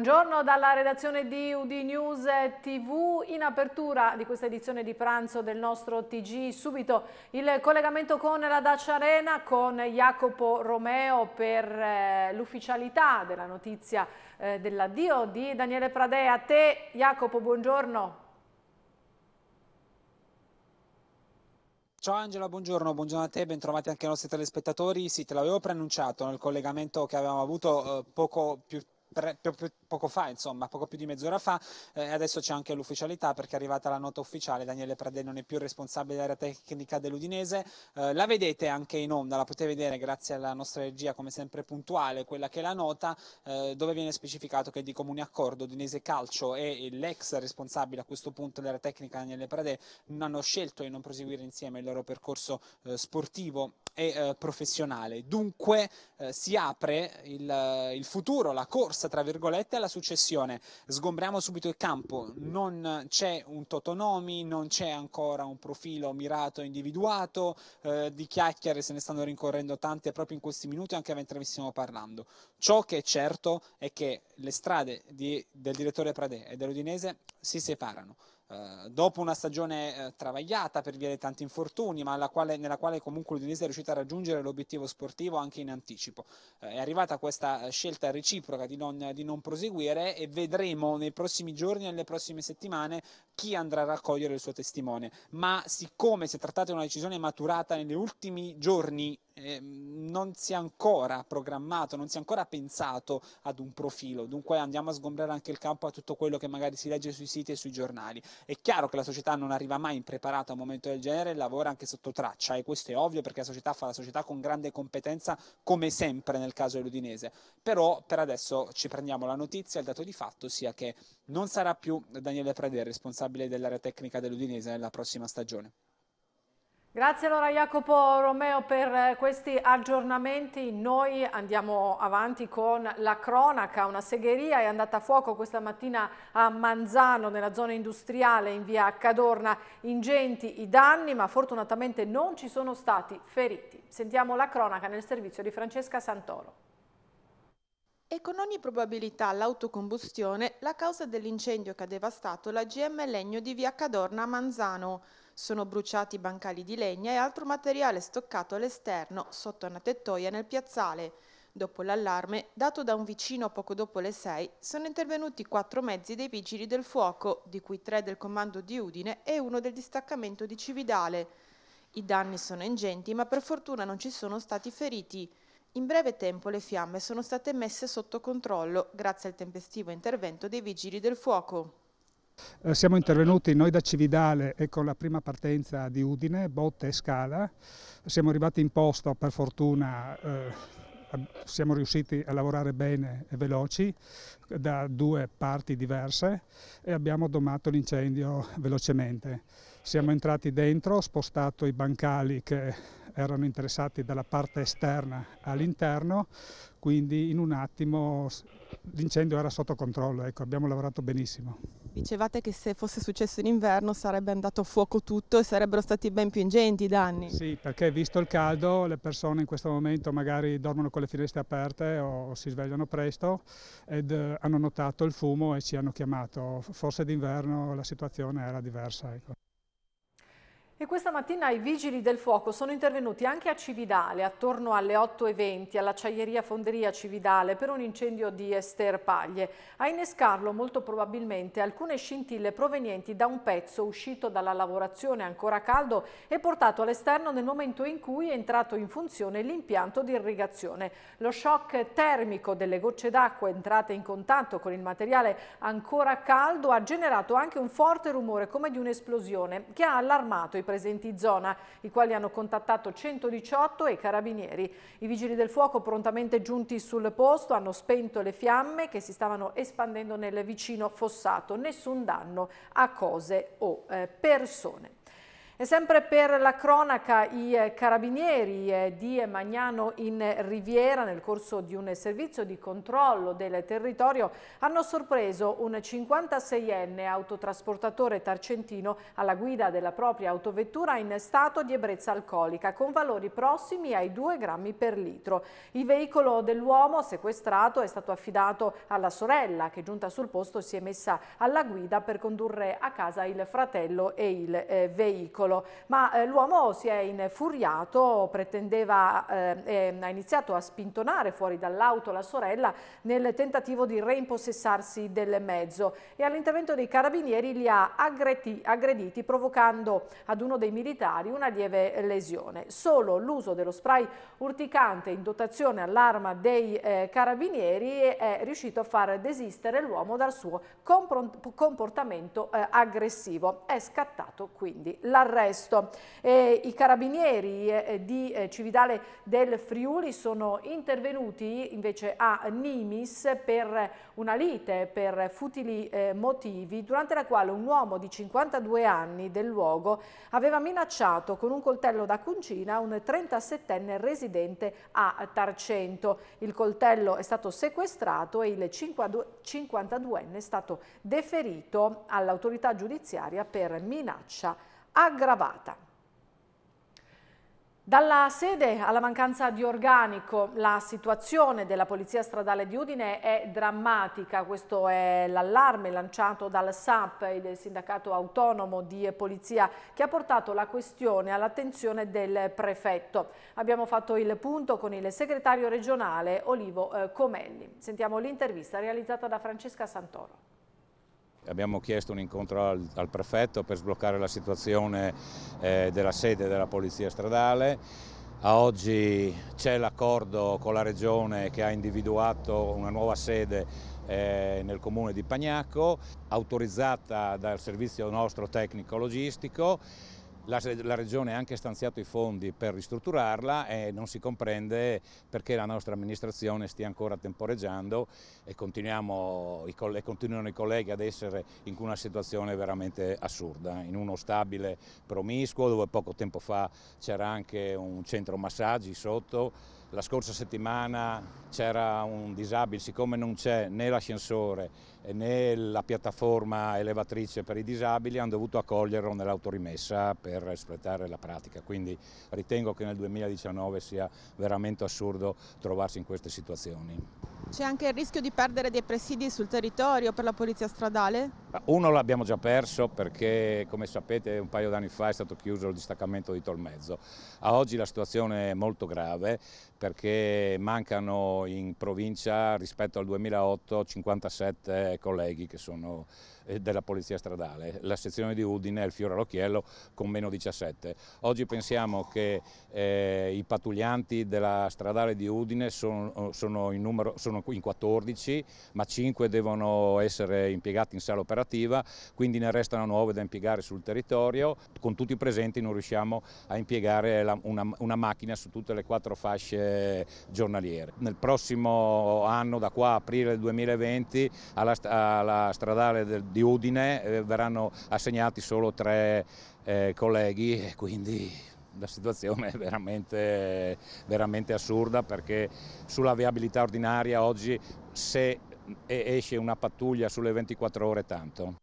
Buongiorno dalla redazione di UD News TV. In apertura di questa edizione di pranzo del nostro TG, subito il collegamento con la Dacia Arena, con Jacopo Romeo per eh, l'ufficialità della notizia eh, dell'addio di Daniele Prade. A te, Jacopo, Buongiorno. Ciao Angela, buongiorno, buongiorno a te, bentrovati anche ai nostri telespettatori. Sì, te l'avevo preannunciato nel collegamento che avevamo avuto eh, poco più, pre, più, più poco fa, insomma, poco più di mezz'ora fa, eh, adesso c'è anche l'ufficialità perché è arrivata la nota ufficiale, Daniele Pradè non è più responsabile della tecnica dell'Udinese, eh, la vedete anche in onda, la potete vedere grazie alla nostra regia come sempre puntuale, quella che è la nota eh, dove viene specificato che di comune accordo Udinese Calcio e l'ex responsabile a questo punto della tecnica Daniele Pradè non hanno scelto di non proseguire insieme il loro percorso eh, sportivo e eh, professionale. Dunque eh, si apre il, il futuro, la corsa tra virgolette tutta la successione. Sgombriamo subito il campo, non c'è un Totonomi, non c'è ancora un profilo mirato, individuato, eh, di chiacchiere se ne stanno rincorrendo tante proprio in questi minuti, anche mentre vi stiamo parlando. Ciò che è certo è che le strade di, del direttore Pradè e dell'Udinese si separano. Eh, dopo una stagione uh, travagliata per via di tanti infortuni, ma quale, nella quale comunque l'Udinese è riuscita a raggiungere l'obiettivo sportivo anche in anticipo. Uh, è arrivata questa scelta reciproca di non, di non, proseguire e vedremo nei prossimi giorni e nelle prossime settimane chi andrà a raccogliere il suo testimone. Ma siccome si è trattata di una decisione maturata negli ultimi giorni, ehm, non si è ancora programmato, non si è ancora pensato ad un profilo, dunque andiamo a sgombrare anche il campo a tutto quello che magari si legge sui siti e sui giornali è chiaro che la società non arriva mai impreparata a un momento del genere, lavora anche sotto traccia e questo è ovvio perché la società fa la società con grande competenza come sempre nel caso dell'Udinese. Però per adesso ci prendiamo la notizia, il dato di fatto sia che non sarà più Daniele Prade responsabile dell'area tecnica dell'Udinese nella prossima stagione. Grazie allora Jacopo Romeo per eh, questi aggiornamenti. Noi andiamo avanti con la cronaca. Una segheria è andata a fuoco questa mattina a Manzano, nella zona industriale in via Cadorna. Ingenti i danni, ma fortunatamente non ci sono stati feriti. Sentiamo la cronaca nel servizio di Francesca Santoro. E con ogni probabilità l'autocombustione la causa dell'incendio che ha devastato la GM Legno di via Cadorna a Manzano. Sono bruciati bancali di legna e altro materiale stoccato all'esterno sotto una tettoia nel piazzale. Dopo l'allarme dato da un vicino poco dopo le 6, sono intervenuti quattro mezzi dei vigili del fuoco, di cui tre del comando di Udine e uno del distaccamento di Cividale. I danni sono ingenti, ma per fortuna non ci sono stati feriti. In breve tempo le fiamme sono state messe sotto controllo grazie al tempestivo intervento dei vigili del fuoco. Eh, siamo intervenuti noi da Cividale e con la prima partenza di Udine, botte e scala. Siamo arrivati in posto, per fortuna eh, siamo riusciti a lavorare bene e veloci da due parti diverse e abbiamo domato l'incendio velocemente. Siamo entrati dentro, spostato i bancali che erano interessati dalla parte esterna all'interno, quindi in un attimo l'incendio era sotto controllo, ecco, abbiamo lavorato benissimo. Dicevate che se fosse successo in inverno sarebbe andato a fuoco tutto e sarebbero stati ben più ingenti i danni. Sì, perché visto il caldo le persone in questo momento magari dormono con le finestre aperte o si svegliano presto ed eh, hanno notato il fumo e ci hanno chiamato. Forse d'inverno la situazione era diversa. Ecco. E questa mattina i vigili del fuoco sono intervenuti anche a Cividale attorno alle 8.20 all'acciaieria Fonderia Cividale per un incendio di esterpaglie. A innescarlo molto probabilmente alcune scintille provenienti da un pezzo uscito dalla lavorazione ancora caldo e portato all'esterno nel momento in cui è entrato in funzione l'impianto di irrigazione. Lo shock termico delle gocce d'acqua entrate in contatto con il materiale ancora caldo ha generato anche un forte rumore come di un'esplosione che ha allarmato i presenti in zona, i quali hanno contattato 118 e i carabinieri. I vigili del fuoco prontamente giunti sul posto hanno spento le fiamme che si stavano espandendo nel vicino fossato. Nessun danno a cose o eh, persone. E sempre per la cronaca i eh, carabinieri eh, di Magnano in Riviera nel corso di un servizio di controllo del territorio hanno sorpreso un 56enne autotrasportatore tarcentino alla guida della propria autovettura in stato di ebbrezza alcolica con valori prossimi ai 2 grammi per litro. Il veicolo dell'uomo sequestrato è stato affidato alla sorella che giunta sul posto si è messa alla guida per condurre a casa il fratello e il eh, veicolo piccolo, ma eh, l'uomo si è infuriato, pretendeva, eh, ha iniziato a spintonare fuori dall'auto la sorella nel tentativo di reimpossessarsi del mezzo e all'intervento dei carabinieri li ha aggreti, aggrediti provocando ad uno dei militari una lieve lesione. Solo l'uso dello spray urticante in dotazione all'arma dei eh, carabinieri è riuscito a far desistere l'uomo dal suo comportamento eh, aggressivo. È scattato quindi l'arresto d'arresto. E I carabinieri eh, di eh, Cividale del Friuli sono intervenuti invece a Nimis per una lite per futili eh, motivi durante la quale un uomo di 52 anni del luogo aveva minacciato con un coltello da cucina un 37enne residente a Tarcento. Il coltello è stato sequestrato e il 52enne è stato deferito all'autorità giudiziaria per minaccia aggravata. Dalla sede alla mancanza di organico, la situazione della Polizia Stradale di Udine è drammatica, questo è l'allarme lanciato dal SAP, il sindacato autonomo di Polizia, che ha portato la questione all'attenzione del prefetto. Abbiamo fatto il punto con il segretario regionale Olivo eh, Comelli. Sentiamo l'intervista realizzata da Francesca Santoro abbiamo chiesto un incontro al, al prefetto per sbloccare la situazione eh, della sede della Polizia Stradale. A oggi c'è l'accordo con la Regione che ha individuato una nuova sede eh, nel comune di Pagnacco, autorizzata dal servizio nostro tecnico logistico la, la, Regione ha anche stanziato i fondi per ristrutturarla e non si comprende perché la nostra amministrazione stia ancora temporeggiando e, e continuano i colleghi ad essere in una situazione veramente assurda, in uno stabile promiscuo dove poco tempo fa c'era anche un centro massaggi sotto, la scorsa settimana c'era un disabile, siccome non c'è né l'ascensore né la piattaforma elevatrice per i disabili hanno dovuto accoglierlo nell'autorimessa per espletare la pratica, quindi ritengo che nel 2019 sia veramente assurdo trovarsi in queste situazioni. C'è anche il rischio di perdere dei presidi sul territorio per la polizia stradale? Uno l'abbiamo già perso perché, come sapete, un paio d'anni fa è stato chiuso il distaccamento di Tolmezzo. A oggi la situazione è molto grave perché mancano in provincia rispetto al 2008 57 colleghi che sono eh, della Polizia Stradale. La sezione di Udine è il fiore all'occhiello con meno 17. Oggi pensiamo che eh, i pattuglianti della Stradale di Udine sono, oh, sono, in numero, sono in 14, ma 5 devono essere impiegati in sala operativa, quindi ne restano 9 da impiegare sul territorio. Con tutti i presenti non riusciamo a impiegare la, una, una macchina su tutte le quattro fasce giornaliere. Nel prossimo anno, da qua a aprile 2020, alla, alla stradale del, di Udine eh, verranno assegnati solo tre eh, colleghi e quindi la situazione è veramente, veramente assurda perché sulla viabilità ordinaria oggi se esce una pattuglia sulle 24 ore tanto.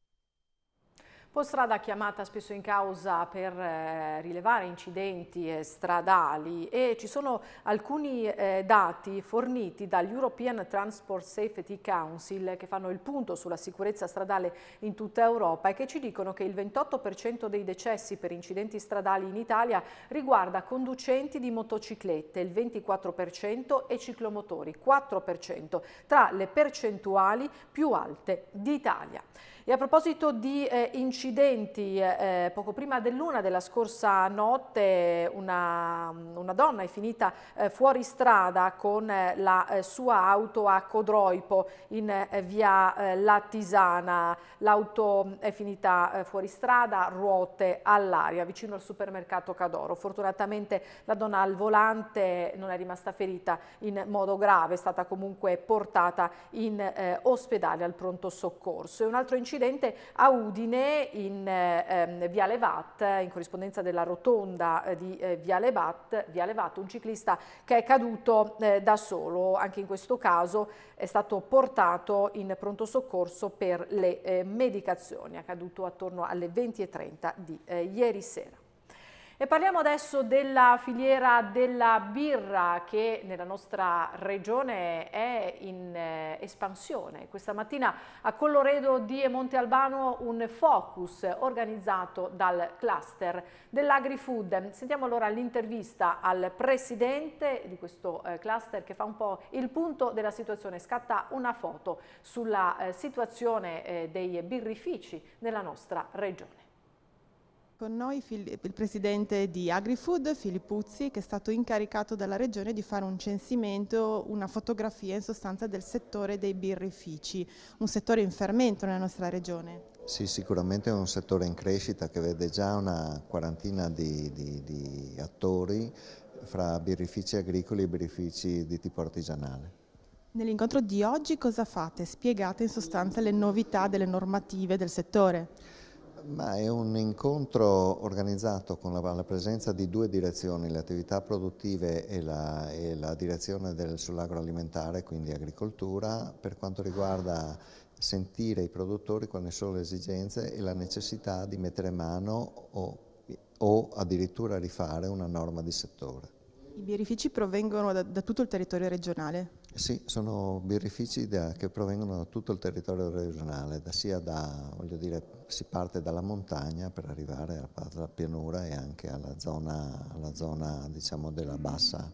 Postrada chiamata spesso in causa per eh, rilevare incidenti stradali e ci sono alcuni eh, dati forniti dall'European Transport Safety Council che fanno il punto sulla sicurezza stradale in tutta Europa e che ci dicono che il 28% dei decessi per incidenti stradali in Italia riguarda conducenti di motociclette, il 24% e ciclomotori, 4%, tra le percentuali più alte d'Italia. E a proposito di eh, incidenti, eh, eh, poco prima dell'una della scorsa notte una, una donna è finita eh, fuori strada con eh, la eh, sua auto a Codroipo in via Lattisana. L'auto mm, è finita fuori strada, ruote all'aria, vicino al supermercato Cadoro. Fortunatamente la donna al volante non è rimasta ferita in modo grave, è stata comunque portata in ospedale al pronto soccorso. E un altro incidente incidente a Udine in ehm, Viale Vat, in corrispondenza della rotonda eh, di eh, Viale, Vat, Viale Vat, un ciclista che è caduto eh, da solo, anche in questo caso è stato portato in pronto soccorso per le eh, medicazioni, è caduto attorno alle 20.30 di eh, ieri sera. E parliamo adesso della filiera della birra che nella nostra regione è in eh, espansione. Questa mattina a Colloredo di Monte Albano un focus organizzato dal cluster dell'AgriFood. Sentiamo allora l'intervista al presidente di questo eh, cluster che fa un po' il punto della situazione. Scatta una foto sulla eh, situazione eh, dei birrifici nella nostra regione. Con noi il presidente di AgriFood, Filippuzzi, che è stato incaricato dalla regione di fare un censimento, una fotografia in sostanza del settore dei birrifici, un settore in fermento nella nostra regione. Sì, sicuramente è un settore in crescita che vede già una quarantina di, di, di attori fra birrifici agricoli e birrifici di tipo artigianale. Nell'incontro di oggi cosa fate? Spiegate in sostanza le novità delle normative del settore. Ma è un incontro organizzato con la, la presenza di due direzioni, le attività produttive e la, e la direzione sull'agroalimentare, quindi agricoltura, per quanto riguarda sentire i produttori quali sono le esigenze e la necessità di mettere mano o, o addirittura rifare una norma di settore. I birrifici provengono da, da tutto il territorio regionale? Sì, sono birrifici da, che provengono da tutto il territorio regionale, da, sia da, voglio dire, si parte dalla montagna per arrivare alla, alla pianura e anche alla zona, alla zona diciamo, della bassa.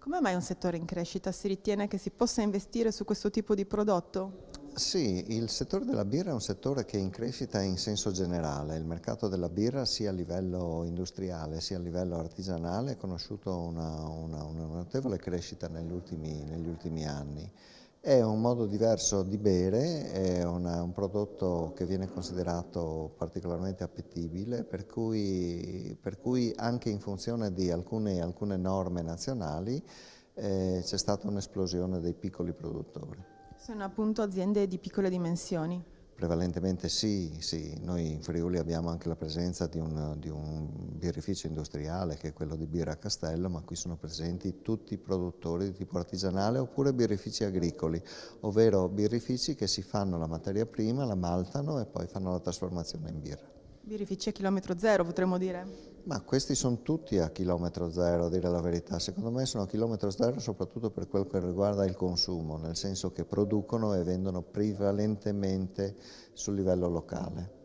Come mai un settore in crescita si ritiene che si possa investire su questo tipo di prodotto? Sì, il settore della birra è un settore che è in crescita in senso generale. Il mercato della birra sia a livello industriale sia a livello artigianale ha conosciuto una, una, una, notevole crescita negli ultimi, negli ultimi, anni. È un modo diverso di bere, è una, un prodotto che viene considerato particolarmente appetibile, per cui, per cui anche in funzione di alcune, alcune norme nazionali eh, c'è stata un'esplosione dei piccoli produttori. Sono appunto aziende di piccole dimensioni? Prevalentemente sì, sì. Noi in Friuli abbiamo anche la presenza di un, di un birrificio industriale che è quello di Birra Castello, ma qui sono presenti tutti i produttori di tipo artigianale oppure birrifici agricoli, ovvero birrifici che si fanno la materia prima, la maltano e poi fanno la trasformazione in birra. Birrifici a chilometro zero potremmo dire? Ma questi sono tutti a chilometro zero, a dire la verità. Secondo me sono a chilometro zero soprattutto per quel che riguarda il consumo, nel senso che producono e vendono prevalentemente sul livello locale.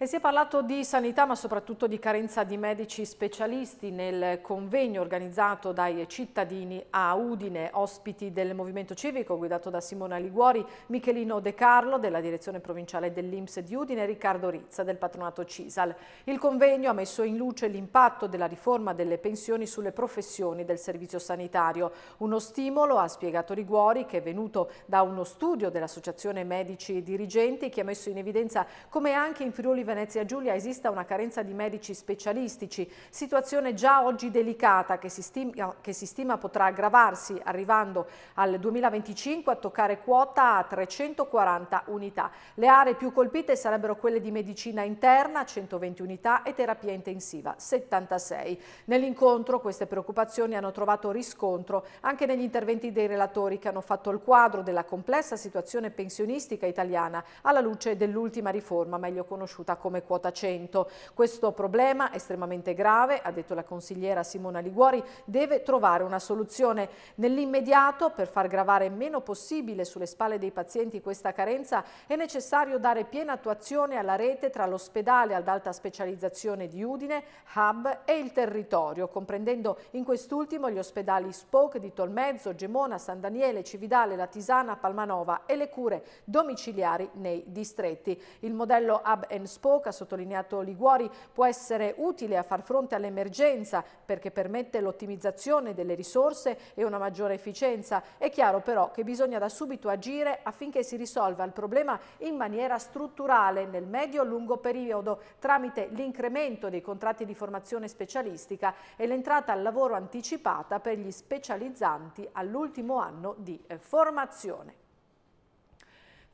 E si è parlato di sanità ma soprattutto di carenza di medici specialisti nel convegno organizzato dai cittadini a Udine, ospiti del Movimento Civico guidato da Simona Liguori, Michelino De Carlo della direzione provinciale dell'Inps di Udine e Riccardo Rizza del patronato CISAL. Il convegno ha messo in luce l'impatto della riforma delle pensioni sulle professioni del servizio sanitario. Uno stimolo, ha spiegato Liguori, che è venuto da uno studio dell'Associazione Medici e Dirigenti che ha messo in evidenza come anche in Friuli Venezia Giulia esista una carenza di medici specialistici, situazione già oggi delicata che si stima, che si stima potrà aggravarsi arrivando al 2025 a toccare quota a 340 unità. Le aree più colpite sarebbero quelle di medicina interna, 120 unità, e terapia intensiva, 76. Nell'incontro queste preoccupazioni hanno trovato riscontro anche negli interventi dei relatori che hanno fatto il quadro della complessa situazione pensionistica italiana alla luce dell'ultima riforma meglio conosciuta come quota 100. Questo problema estremamente grave, ha detto la consigliera Simona Liguori, deve trovare una soluzione. Nell'immediato, per far gravare meno possibile sulle spalle dei pazienti questa carenza, è necessario dare piena attuazione alla rete tra l'ospedale ad alta specializzazione di Udine, Hub e il territorio, comprendendo in quest'ultimo gli ospedali Spoke di Tolmezzo, Gemona, San Daniele, Cividale, La Tisana, Palmanova e le cure domiciliari nei distretti. Il modello Hub and Spoke Fuoco, ha sottolineato Liguori, può essere utile a far fronte all'emergenza perché permette l'ottimizzazione delle risorse e una maggiore efficienza. È chiaro però che bisogna da subito agire affinché si risolva il problema in maniera strutturale nel medio-lungo periodo tramite l'incremento dei contratti di formazione specialistica e l'entrata al lavoro anticipata per gli specializzanti all'ultimo anno di eh, formazione.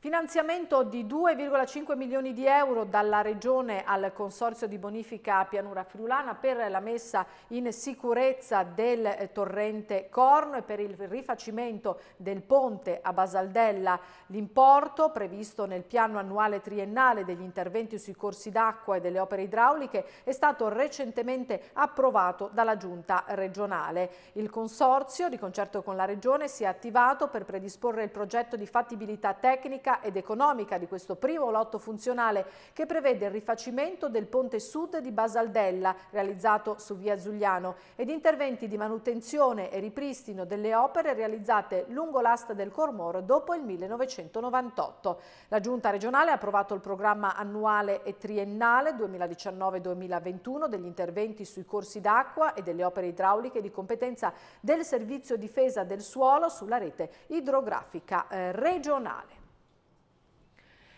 Finanziamento di 2,5 milioni di euro dalla Regione al Consorzio di Bonifica Pianura Friulana per la messa in sicurezza del eh, torrente Corno e per il rifacimento del ponte a Basaldella. L'importo previsto nel piano annuale triennale degli interventi sui corsi d'acqua e delle opere idrauliche è stato recentemente approvato dalla Giunta regionale. Il Consorzio, di concerto con la Regione, si è attivato per predisporre il progetto di fattibilità tecnica ed economica di questo primo lotto funzionale che prevede il rifacimento del ponte sud di Basaldella realizzato su via Zugliano ed interventi di manutenzione e ripristino delle opere realizzate lungo l'asta del Cormoro dopo il 1998. La Giunta regionale ha approvato il programma annuale e triennale 2019-2021 degli interventi sui corsi d'acqua e delle opere idrauliche di competenza del Servizio Difesa del Suolo sulla rete idrografica eh, regionale.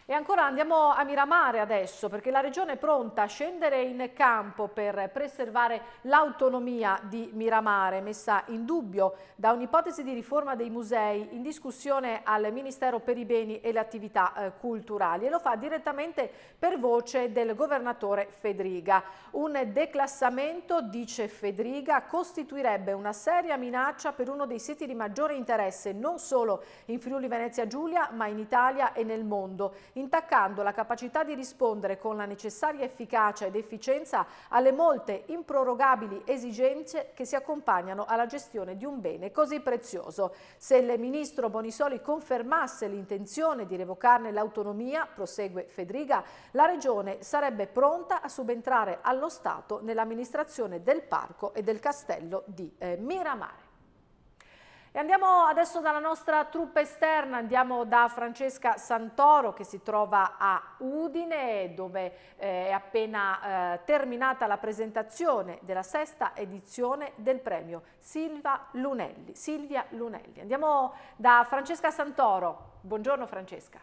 E ancora andiamo a Miramare adesso perché la regione è pronta a scendere in campo per preservare l'autonomia di Miramare messa in dubbio da un'ipotesi di riforma dei musei in discussione al Ministero per i beni e le attività eh, culturali e lo fa direttamente per voce del governatore Fedriga. Un declassamento, dice Fedriga, costituirebbe una seria minaccia per uno dei siti di maggiore interesse non solo in Friuli Venezia Giulia ma in Italia e nel mondo intaccando la capacità di rispondere con la necessaria efficacia ed efficienza alle molte improrogabili esigenze che si accompagnano alla gestione di un bene così prezioso. Se il ministro Bonisoli confermasse l'intenzione di revocarne l'autonomia, prosegue Fedriga, la Regione sarebbe pronta a subentrare allo Stato nell'amministrazione del parco e del castello di eh, Miramare. E andiamo adesso dalla nostra truppa esterna, andiamo da Francesca Santoro che si trova a Udine dove eh, è appena eh, terminata la presentazione della sesta edizione del premio Silva Lunelli. Silvia Lunelli. Andiamo da Francesca Santoro. Buongiorno Francesca.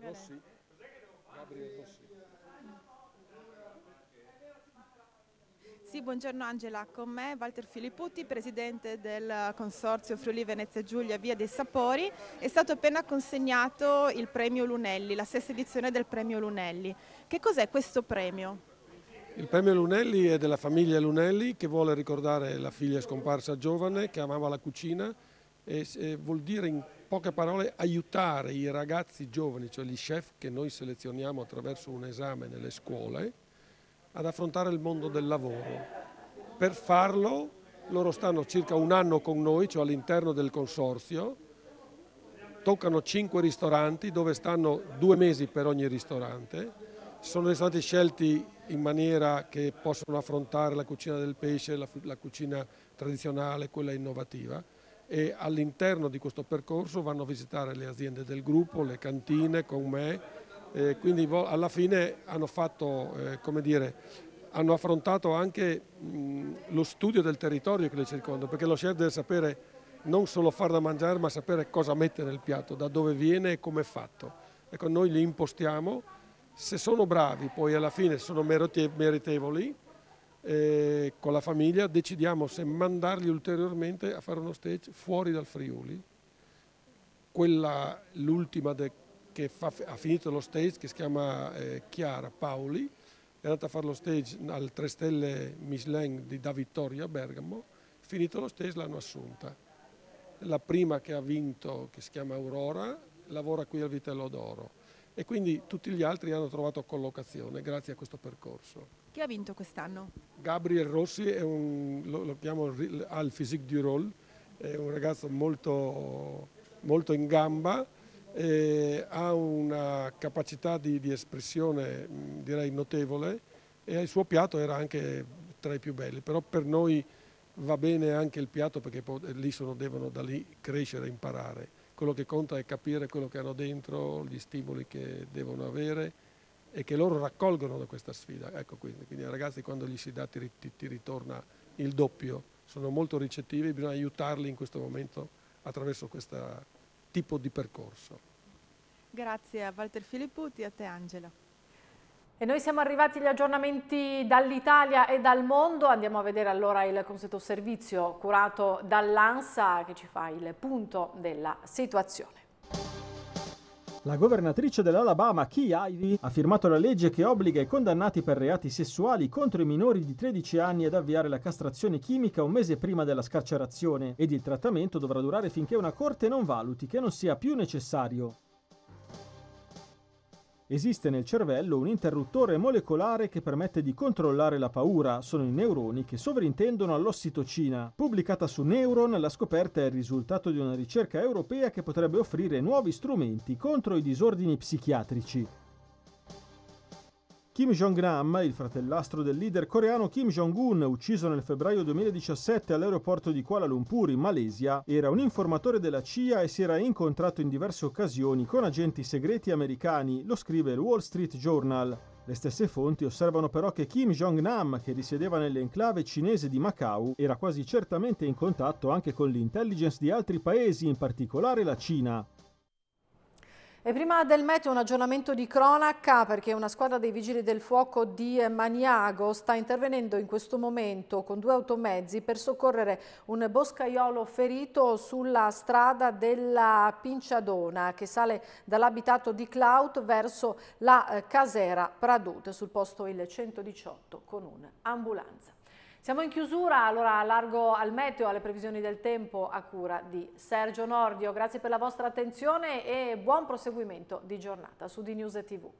Rossi. Gabriele Rossi. Sì, buongiorno Angela, con me Walter Filipputti, presidente del Consorzio Friuli Venezia Giulia Via dei Sapori. È stato appena consegnato il premio Lunelli, la sesta edizione del premio Lunelli. Che cos'è questo premio? Il premio Lunelli è della famiglia Lunelli che vuole ricordare la figlia scomparsa giovane che amava la cucina e vuol dire in poche parole aiutare i ragazzi giovani, cioè gli chef che noi selezioniamo attraverso un esame nelle scuole, ad affrontare il mondo del lavoro. Per farlo loro stanno circa un anno con noi, cioè all'interno del consorzio, toccano cinque ristoranti dove stanno due mesi per ogni ristorante, sono stati scelti in maniera che possono affrontare la cucina del pesce, la, la cucina tradizionale, quella innovativa e all'interno di questo percorso vanno a visitare le aziende del gruppo, le cantine con me, eh, quindi alla fine hanno, fatto, eh, dire, hanno affrontato anche mh, lo studio del territorio che le circonda, perché lo chef deve sapere non solo far da mangiare, ma sapere cosa mettere nel piatto, da dove viene e come è fatto. Ecco, noi li impostiamo, se sono bravi poi alla fine sono meritevoli, eh, con la famiglia decidiamo se mandarli ulteriormente a fare uno stage fuori dal Friuli, l'ultima de, che fa, ha finito lo stage che si chiama eh, Chiara Paoli, è andata a fare lo stage al 3 Stelle Michelin di, da Vittoria a Bergamo, finito lo stage l'hanno assunta. La prima che ha vinto, che si chiama Aurora, lavora qui al Vitello d'Oro e quindi tutti gli altri hanno trovato collocazione grazie a questo percorso. Chi ha vinto quest'anno? Gabriel Rossi un, lo, lo, chiamo, ha il physique du roll, è un ragazzo molto, molto in gamba, eh, ha una capacità di, di espressione mm, direi notevole e il suo piatto era anche tra i più belli, però per noi va bene anche il piatto perché poi, lì sono, devono da lì crescere, imparare. Quello che conta è capire quello che hanno dentro, gli stimoli che devono avere e che loro raccolgono da questa sfida. Ecco quindi, quindi ragazzi quando gli si dà ti, ti, ti ritorna il doppio, sono molto ricettivi, bisogna aiutarli in questo momento attraverso questa, tipo di percorso. Grazie a Walter Filipputi e a te Angela. E noi siamo arrivati agli aggiornamenti dall'Italia e dal mondo, andiamo a vedere allora il consueto servizio curato dall'ANSA che ci fa il punto della situazione. La governatrice dell'Alabama, Key Ivy, ha firmato la legge che obbliga i condannati per reati sessuali contro i minori di 13 anni ad avviare la castrazione chimica un mese prima della scarcerazione ed il trattamento dovrà durare finché una corte non valuti che non sia più necessario. Esiste nel cervello un interruttore molecolare che permette di controllare la paura, sono i neuroni che sovrintendono all'ossitocina. Pubblicata su Neuron, la scoperta è il risultato di una ricerca europea che potrebbe offrire nuovi strumenti contro i disordini psichiatrici. Kim Jong-nam, il fratellastro del leader coreano Kim Jong-un, ucciso nel febbraio 2017 all'aeroporto di Kuala Lumpur in Malesia, era un informatore della CIA e si era incontrato in diverse occasioni con agenti segreti americani, lo scrive il Wall Street Journal. Le stesse fonti osservano però che Kim Jong-nam, che risiedeva nell'enclave cinese di Macau, era quasi certamente in contatto anche con l'intelligence di altri paesi, in particolare la Cina. E prima del meteo un aggiornamento di cronaca perché una squadra dei vigili del fuoco di Maniago sta intervenendo in questo momento con due automezzi per soccorrere un boscaiolo ferito sulla strada della Pinciadona che sale dall'abitato di Clout verso la eh, casera Pradute Sul posto il 118 con un'ambulanza. Siamo in chiusura, allora largo al meteo, alle previsioni del tempo a cura di Sergio Nordio. Grazie per la vostra attenzione e buon proseguimento di giornata su di News TV.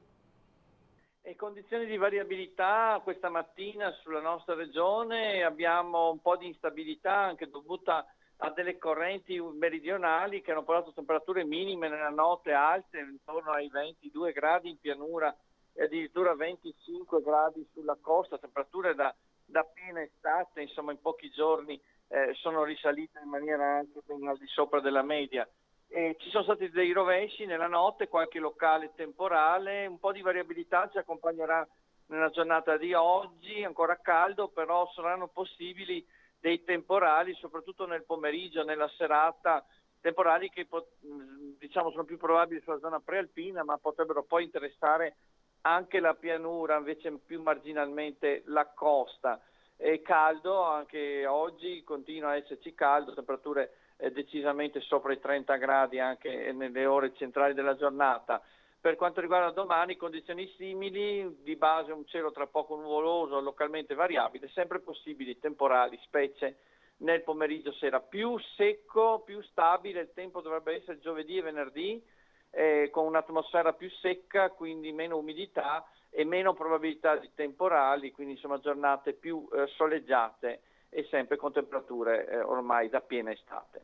E condizioni di variabilità questa mattina sulla nostra regione, abbiamo un po' di instabilità anche dovuta a delle correnti meridionali che hanno portato temperature minime nella notte alte, intorno ai 22 gradi in pianura e addirittura 25 gradi sulla costa, temperature da da appena estate, insomma in pochi giorni eh, sono risalite in maniera anche ben al di sopra della media. E ci sono stati dei rovesci nella notte, qualche locale temporale, un po' di variabilità ci accompagnerà nella giornata di oggi, ancora caldo, però saranno possibili dei temporali, soprattutto nel pomeriggio, nella serata, temporali che mm, diciamo, sono più probabili sulla zona prealpina, ma potrebbero poi interessare anche la pianura, invece più marginalmente la costa. È caldo, anche oggi continua a esserci caldo, temperature eh, decisamente sopra i 30 gradi anche nelle ore centrali della giornata. Per quanto riguarda domani, condizioni simili, di base un cielo tra poco nuvoloso, localmente variabile, sempre possibili temporali, specie nel pomeriggio sera. Più secco, più stabile il tempo dovrebbe essere giovedì e venerdì, eh, con un'atmosfera più secca, quindi meno umidità e meno probabilità di temporali, quindi insomma giornate più eh, soleggiate e sempre con temperature eh, ormai da piena estate.